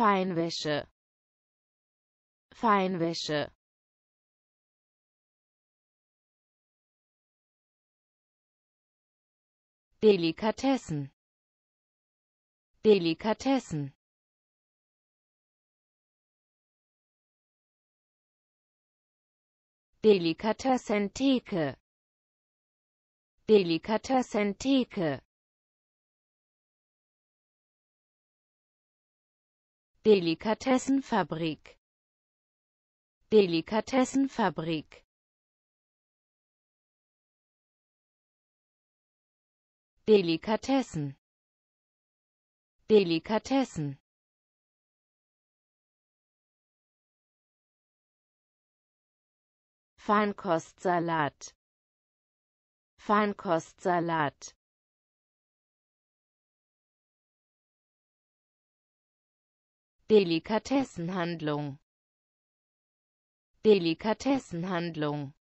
Feinwäsche Feinwäsche Delikatessen Delikatessen Delikatessentheke Delikatessentheke Delikatessenfabrik Delikatessenfabrik Delikatessen Delikatessen Feinkostsalat Feinkostsalat Delikatessenhandlung Delikatessenhandlung